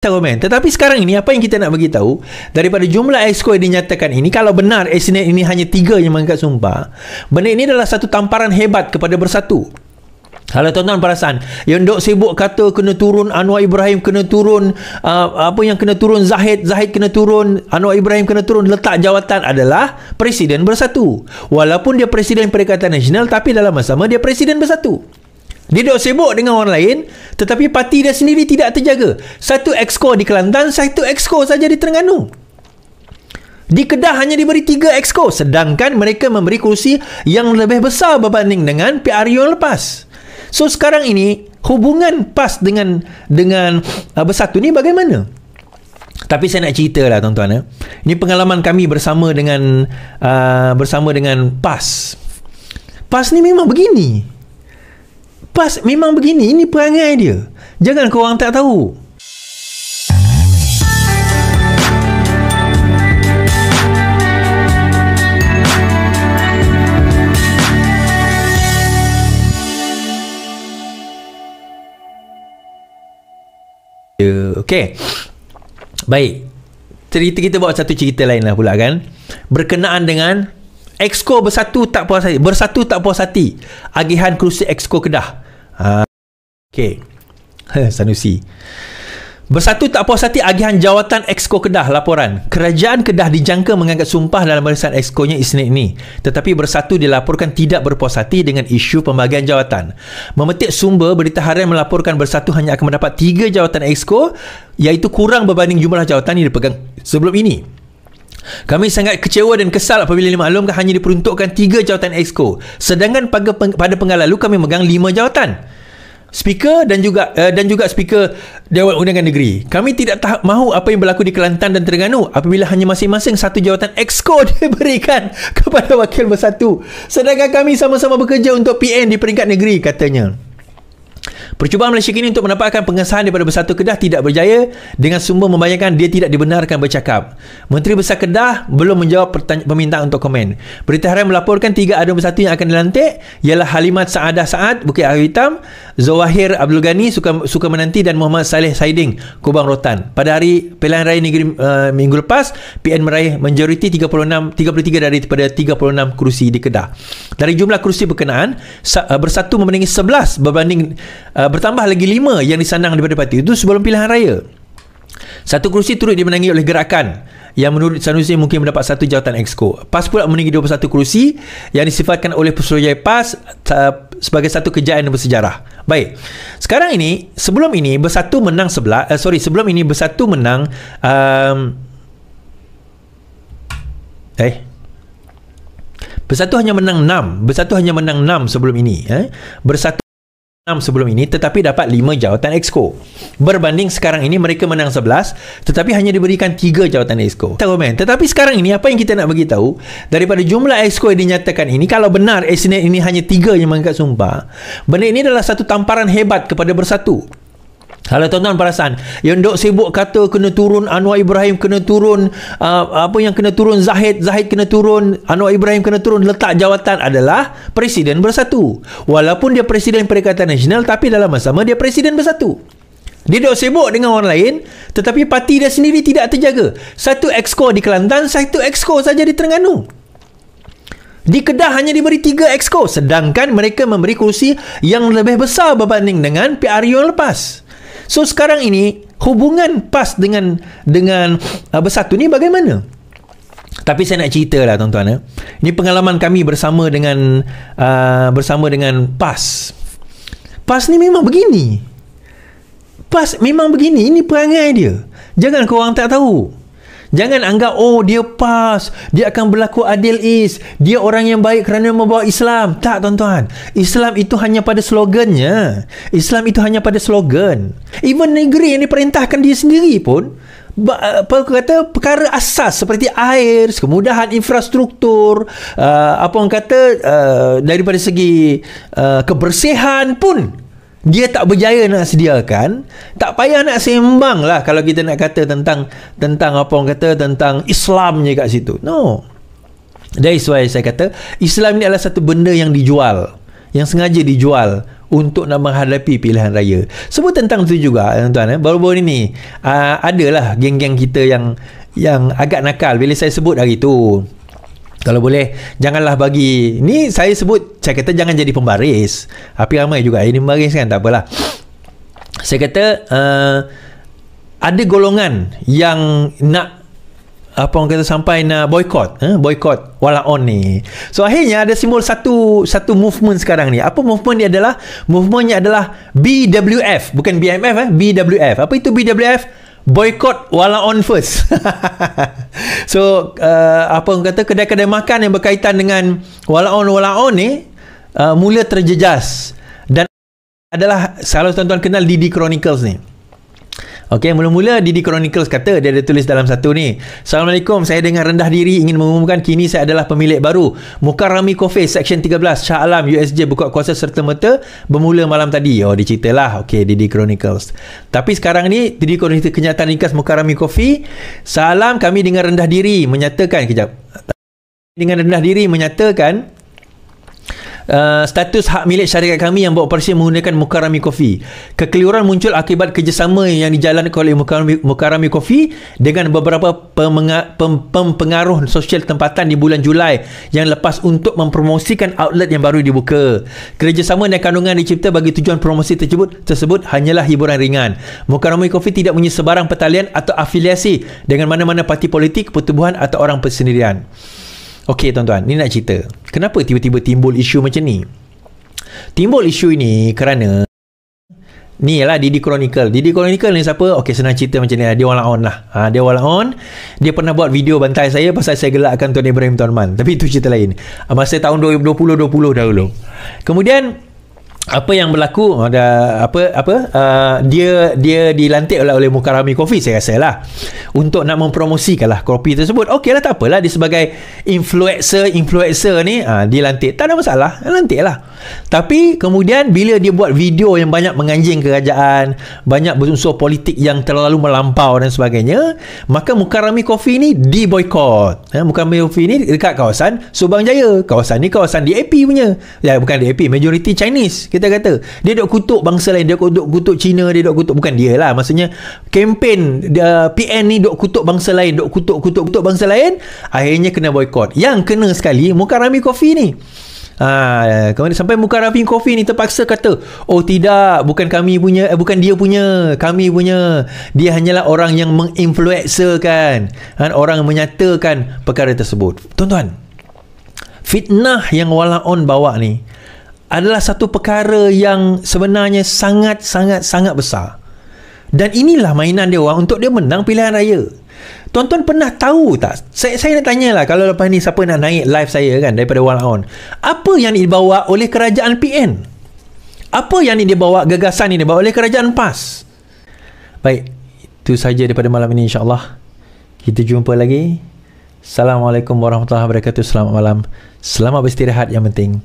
Tak komen. tetapi sekarang ini apa yang kita nak bagi tahu daripada jumlah exco yang dinyatakan ini kalau benar Asinet ini hanya tiga yang mengangkat sumpah benda ini adalah satu tamparan hebat kepada bersatu kalau tuan-tuan perasan yang dok sibuk kata kena turun Anwar Ibrahim kena turun uh, apa yang kena turun Zahid Zahid kena turun Anwar Ibrahim kena turun letak jawatan adalah presiden bersatu walaupun dia presiden Perikatan Nasional tapi dalam masa sama dia presiden bersatu dia dah sibuk dengan orang lain Tetapi parti dia sendiri tidak terjaga Satu exco di Kelantan Satu exco saja di Terengganu di Kedah hanya diberi tiga exco sedangkan mereka memberi kursi yang lebih besar berbanding dengan PRU yang lepas. So sekarang ini hubungan PAS dengan dengan uh, Bersatu ni bagaimana? Tapi saya nak cerita lah tuan-tuan. Eh. Ini pengalaman kami bersama dengan uh, bersama dengan PAS. PAS ni memang begini kipas memang begini ini perangai dia jangan kau orang tak tahu ya, Okay Baik Cerita kita buat satu cerita lain lah pula kan Berkenaan dengan Exco bersatu tak puas hati Bersatu tak puas hati Agihan kerusi Exco Kedah Ha. Okay. Sanusi. Bersatu tak puas hati agihan jawatan Exco Kedah laporan. Kerajaan Kedah dijangka mengangkat sumpah dalam barisan Exco-nya Isnin ini. Tetapi Bersatu dilaporkan tidak berpuas hati dengan isu pembagian jawatan. Memetik sumber, berita harian melaporkan Bersatu hanya akan mendapat tiga jawatan Exco iaitu kurang berbanding jumlah jawatan yang dipegang sebelum ini. Kami sangat kecewa dan kesal apabila dimaklumkan hanya diperuntukkan 3 jawatan exco. Sedangkan pada, pada pengal lalu kami megang 5 jawatan. Speaker dan juga uh, dan juga speaker Dewan Undangan Negeri. Kami tidak tahu mahu apa yang berlaku di Kelantan dan Terengganu apabila hanya masing-masing satu jawatan exco diberikan kepada wakil bersatu. Sedangkan kami sama-sama bekerja untuk PN di peringkat negeri katanya. Percubaan Malaysia kini untuk mendapatkan pengesahan daripada Bersatu Kedah tidak berjaya dengan sumber membayangkan dia tidak dibenarkan bercakap. Menteri Besar Kedah belum menjawab permintaan untuk komen. Berita harian melaporkan tiga adun bersatu yang akan dilantik ialah Halimat Saadah Saad, Bukit Ayu Hitam, Zawahir Abdul Ghani suka suka menanti dan Muhammad Saleh Saiding Kubang Rotan. Pada hari pilihan raya negeri uh, minggu lepas, PN meraih majoriti 36 33 daripada 36 kerusi di Kedah. Dari jumlah kerusi berkenaan, sa, uh, bersatu memenangi 11 berbanding uh, bertambah lagi 5 yang disandang daripada parti itu sebelum pilihan raya. Satu kerusi turut dimenangi oleh gerakan yang menurut Sanusi mungkin mendapat satu jawatan exco. PAS pula memiliki 21 kerusi yang disifatkan oleh Pesuruhjaya PAS uh, sebagai satu kejayaan bersejarah. Baik. Sekarang ini, sebelum ini Bersatu menang sebelah, uh, sorry, sebelum ini Bersatu menang um, eh Bersatu hanya menang 6. Bersatu hanya menang 6 sebelum ini. Eh? Bersatu 6 sebelum ini tetapi dapat 5 jawatan exco. Berbanding sekarang ini mereka menang 11 tetapi hanya diberikan 3 jawatan exco. Tahu men, tetapi sekarang ini apa yang kita nak bagi tahu daripada jumlah exco yang dinyatakan ini kalau benar Asnet ini hanya 3 yang mengangkat sumpah, benar ini adalah satu tamparan hebat kepada Bersatu. Kalau tuan-tuan perasan Yang dok sibuk kata Kena turun Anwar Ibrahim Kena turun uh, Apa yang kena turun Zahid Zahid kena turun Anwar Ibrahim kena turun Letak jawatan adalah Presiden bersatu Walaupun dia Presiden Perikatan Nasional Tapi dalam masa sama Dia Presiden bersatu dia dok sibuk dengan orang lain Tetapi parti dia sendiri tidak terjaga Satu exco di Kelantan Satu exco saja di Terengganu di Kedah hanya diberi tiga exco sedangkan mereka memberi kursi yang lebih besar berbanding dengan PRU yang lepas. So sekarang ini hubungan PAS dengan dengan uh, Bersatu ni bagaimana? Tapi saya nak cerita lah tuan-tuan Eh. Ini pengalaman kami bersama dengan uh, bersama dengan PAS. PAS ni memang begini. PAS memang begini. Ini perangai dia. Jangan kau orang tak tahu. Jangan anggap oh dia pas, dia akan berlaku adil is, dia orang yang baik kerana membawa Islam. Tak tuan-tuan. Islam itu hanya pada slogannya. Islam itu hanya pada slogan. Even negeri yang diperintahkan dia sendiri pun apa kata perkara asas seperti air, kemudahan infrastruktur, uh, apa orang kata uh, daripada segi uh, kebersihan pun dia tak berjaya nak sediakan tak payah nak sembang lah kalau kita nak kata tentang tentang apa orang kata tentang Islamnya kat situ no that is why saya kata Islam ni adalah satu benda yang dijual yang sengaja dijual untuk nak menghadapi pilihan raya semua tentang tu juga tuan-tuan eh? baru-baru ni uh, ah, adalah geng-geng kita yang yang agak nakal bila saya sebut hari tu kalau boleh janganlah bagi ni saya sebut saya kata jangan jadi pembaris tapi ramai juga ini pembaris kan tak apalah saya kata uh, ada golongan yang nak apa orang kata sampai nak boycott eh? boycott wala on ni so akhirnya ada simbol satu satu movement sekarang ni apa movement ni adalah movementnya adalah BWF bukan BMF eh BWF apa itu BWF boycott wala on first so uh, apa orang kata kedai-kedai makan yang berkaitan dengan wala on wala on ni uh, mula terjejas dan adalah selalu tuan-tuan kenal Didi Chronicles ni. Okey, mula-mula Didi Chronicles kata dia ada tulis dalam satu ni. Assalamualaikum, saya dengan rendah diri ingin mengumumkan kini saya adalah pemilik baru Mukarrami Cafe Section 13 Shah Alam USJ buka kuasa serta merta bermula malam tadi. Oh, diceritalah. Okey, Didi Chronicles. Tapi sekarang ni Didi Chronicles kenyataan ringkas Mukarrami Cafe. Salam kami dengan rendah diri menyatakan kejap dengan rendah diri menyatakan Uh, status hak milik syarikat kami yang beroperasi menggunakan Mukarami Coffee. Kekeliruan muncul akibat kerjasama yang dijalankan oleh Mukarami, Mukarami Coffee dengan beberapa pempengaruh pem, pem, sosial tempatan di bulan Julai yang lepas untuk mempromosikan outlet yang baru dibuka. Kerjasama dan kandungan dicipta bagi tujuan promosi tersebut, tersebut hanyalah hiburan ringan. Mukarami Coffee tidak punya sebarang pertalian atau afiliasi dengan mana-mana parti politik, pertubuhan atau orang persendirian. Okey tuan-tuan, ni nak cerita. Kenapa tiba-tiba timbul isu macam ni? Timbul isu ini kerana ni lah Didi Chronicle. Didi Chronicle ni siapa? Okey senang cerita macam ni lah. Dia walang on lah. Ha, dia walang on. Dia pernah buat video bantai saya pasal saya gelakkan Tuan Ibrahim Tuan Man. Tapi itu cerita lain. Masa tahun 2020-2020 dahulu. Kemudian apa yang berlaku oh, ada apa apa uh, dia dia dilantik oleh oleh Mukarami Coffee saya rasa lah untuk nak mempromosikanlah kopi tersebut okey lah tak apalah dia sebagai influencer influencer ni uh, dilantik tak ada masalah lantik lah tapi kemudian bila dia buat video yang banyak menganjing kerajaan, banyak berunsur politik yang terlalu melampau dan sebagainya, maka Mukarami Coffee ni diboykot. Ha, eh, Mukarami Coffee ni dekat kawasan Subang Jaya. Kawasan ni kawasan DAP punya. Ya, bukan DAP, majoriti Chinese kita kata. Dia dok kutuk bangsa lain, dia dok kutuk Cina, dia dok kutuk bukan dia lah. Maksudnya kempen dia, PN ni dok kutuk bangsa lain, dok kutuk-kutuk-kutuk bangsa lain, akhirnya kena boykot. Yang kena sekali Mukarami Coffee ni. Ah, ha, kemudian sampai muka Raving Coffee ni terpaksa kata, "Oh tidak, bukan kami punya, eh, bukan dia punya, kami punya. Dia hanyalah orang yang menginfluencerkan kan, orang menyatakan perkara tersebut." Tuan-tuan, fitnah yang on bawa ni adalah satu perkara yang sebenarnya sangat-sangat-sangat besar. Dan inilah mainan dia orang untuk dia menang pilihan raya. Tuan-tuan pernah tahu tak? Saya, saya nak lah kalau lepas ni siapa nak naik live saya kan daripada one on. Apa yang dibawa oleh kerajaan PN? Apa yang dia bawa gagasan ini Bawa oleh kerajaan PAS? Baik, itu saja daripada malam ini insyaAllah. Kita jumpa lagi. Assalamualaikum warahmatullahi wabarakatuh. Selamat malam. Selamat beristirahat yang penting.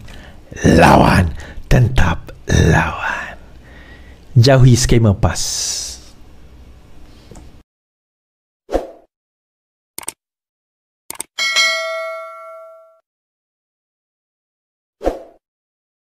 Lawan. Tetap lawan. Jauhi skema PAS.